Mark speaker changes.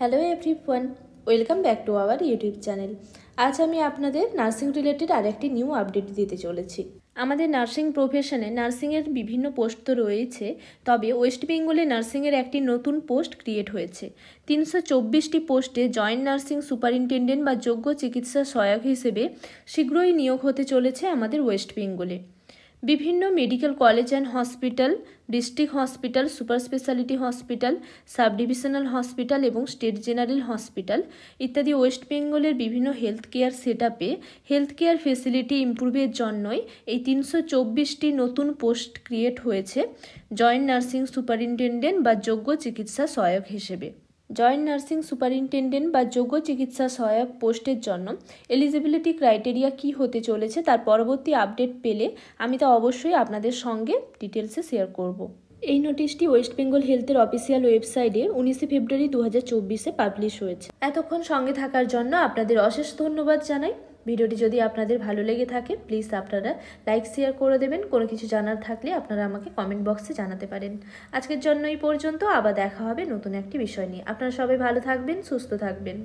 Speaker 1: hello everyone welcome back to our YouTube channel আজ আমি আপনাদের নার্সিং রিলেটেড আরেকটি নিউ আপডেট দিতে চলেছি আমাদের নার্সিং প্রফেশনে নার্সিংয়ের বিভিন্ন পোস্ট তো রয়েছে তবে ওয়েস্ট বেঙ্গলে নার্সিংয়ের একটি নতুন পোস্ট ক্রিয়েট হয়েছে তিনশো চব্বিশটি পোস্টে জয়েন্ট নার্সিং সুপারিনটেন্ডেন্ট বা যোগ্য চিকিৎসা সহায়ক হিসেবে শীঘ্রই নিয়োগ হতে চলেছে আমাদের ওয়েস্ট বেঙ্গলে বিভিন্ন medical college and hospital district hospital super speciality hospital sub divisional hospital এবং স্টেট জেনারেল হসপিটাল ইত্যাদি ওয়েস্ট বেঙ্গলের বিভিন্ন হেলথ কেয়ার সেট আপে হেলথ কেয়ার ফেসিলিটি ইম্প্রুভের জন্যই এই তিনশো চব্বিশটি নতুন পোস্ট ক্রিয়েট হয়েছে জয়েন্ট নার্সিং সুপারিনটেন্ডেন্ট বা যোগ্য চিকিৎসা সহায়ক হিসেবে জয়েন্ট নার্সিং সুপারিনটেন্ডেন্ট বা যোগ্য চিকিৎসা সহায়ক পোস্টের জন্য এলিজিবিলিটি ক্রাইটেরিয়া কি হতে চলেছে তার পরবর্তী আপডেট পেলে আমি তা অবশ্যই আপনাদের সঙ্গে ডিটেলসে শেয়ার করব এই নোটিশটি ওয়েস্ট বেঙ্গল হেলথের অফিসিয়াল ওয়েবসাইটে উনিশে ফেব্রুয়ারি দু হাজার চব্বিশে পাবলিশ হয়েছে এতক্ষণ সঙ্গে থাকার জন্য আপনাদের অশেষ ধন্যবাদ জানাই ভিডিওটি যদি আপনাদের ভালো লেগে থাকে প্লিজ আপনারা লাইক শেয়ার করে দেবেন কোনো কিছু জানার থাকলে আপনারা আমাকে কমেন্ট বক্সে জানাতে পারেন আজকের জন্য এই পর্যন্ত আবার দেখা হবে নতুন একটি বিষয় নিয়ে আপনারা সবাই ভালো থাকবেন সুস্থ থাকবেন